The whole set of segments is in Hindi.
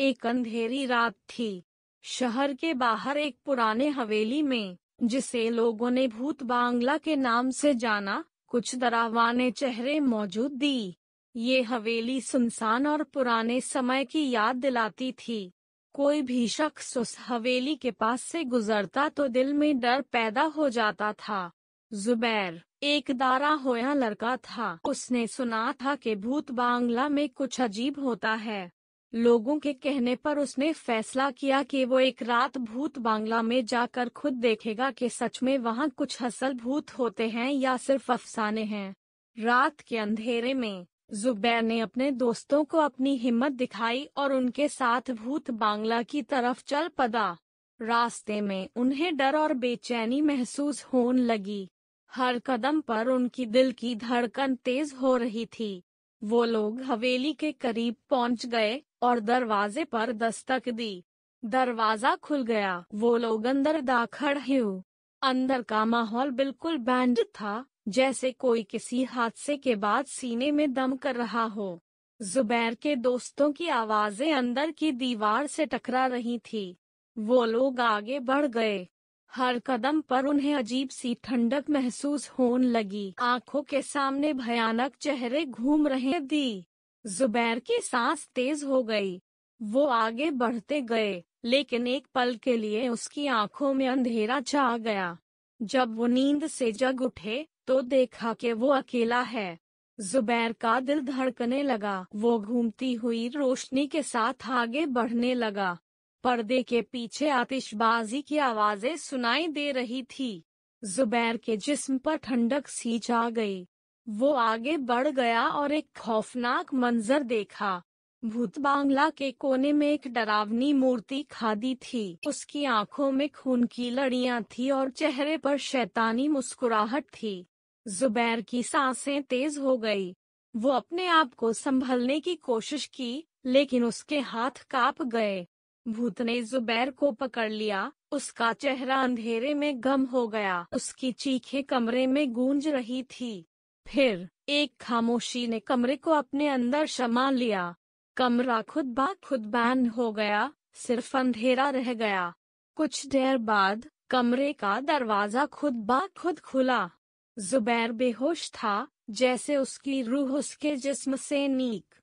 एक अंधेरी रात थी शहर के बाहर एक पुराने हवेली में जिसे लोगों ने भूत बांग्ला के नाम से जाना कुछ दरावाने चेहरे मौजूद दी ये हवेली सुनसान और पुराने समय की याद दिलाती थी कोई भी शख्स उस हवेली के पास से गुजरता तो दिल में डर पैदा हो जाता था जुबैर एक दारा होया लड़का था उसने सुना था कि भूत बांग्ला में कुछ अजीब होता है लोगों के कहने पर उसने फैसला किया कि वो एक रात भूत बांग्ला में जाकर खुद देखेगा कि सच में वहाँ कुछ असल भूत होते हैं या सिर्फ अफसाने हैं रात के अंधेरे में जुबैर ने अपने दोस्तों को अपनी हिम्मत दिखाई और उनके साथ भूत बांग्ला की तरफ चल पड़ा रास्ते में उन्हें डर और बेचैनी महसूस होने लगी हर कदम पर उनकी दिल की धड़कन तेज हो रही थी वो लोग हवेली के करीब पहुंच गए और दरवाजे पर दस्तक दी दरवाजा खुल गया वो लोग अंदर दाखड़ हुए अंदर का माहौल बिल्कुल बैंड था जैसे कोई किसी हादसे के बाद सीने में दम कर रहा हो जुबैर के दोस्तों की आवाजें अंदर की दीवार से टकरा रही थी वो लोग आगे बढ़ गए हर कदम पर उन्हें अजीब सी ठंडक महसूस होने लगी आंखों के सामने भयानक चेहरे घूम रहे दी जुबैर की सांस तेज हो गई वो आगे बढ़ते गए लेकिन एक पल के लिए उसकी आंखों में अंधेरा छा गया जब वो नींद से जग उठे तो देखा कि वो अकेला है जुबैर का दिल धड़कने लगा वो घूमती हुई रोशनी के साथ आगे बढ़ने लगा पर्दे के पीछे आतिशबाजी की आवाजें सुनाई दे रही थी जुबैर के जिस्म पर ठंडक सी जा गई वो आगे बढ़ गया और एक खौफनाक मंजर देखा भूत बांग्ला के कोने में एक डरावनी मूर्ति खादी थी उसकी आंखों में खून की लड़ियां थी और चेहरे पर शैतानी मुस्कुराहट थी जुबैर की सांसें तेज हो गई वो अपने आप को संभलने की कोशिश की लेकिन उसके हाथ काप गए भूत ने जुबैर को पकड़ लिया उसका चेहरा अंधेरे में गम हो गया उसकी चीखें कमरे में गूंज रही थी फिर एक खामोशी ने कमरे को अपने अंदर समा लिया कमरा खुद बा खुद बैन हो गया सिर्फ अंधेरा रह गया कुछ देर बाद कमरे का दरवाजा खुद बा खुद खुला जुबैर बेहोश था जैसे उसकी रूह उसके जिस्म से नीक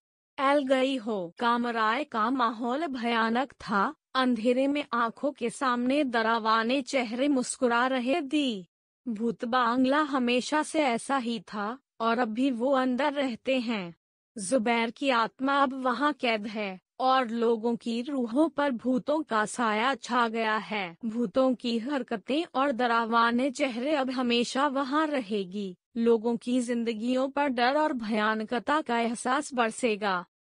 एल गई हो कामराय का माहौल भयानक था अंधेरे में आंखों के सामने दरावाने चेहरे मुस्कुरा रहे दी भूत बांग्ला हमेशा से ऐसा ही था और अब भी वो अंदर रहते हैं जुबैर की आत्मा अब वहाँ कैद है और लोगों की रूहों पर भूतों का साया छा गया है भूतों की हरकतें और डरावाने चेहरे अब हमेशा वहाँ रहेगी लोगों की जिंदगियों पर डर और भयानकता का एहसास बरसेगा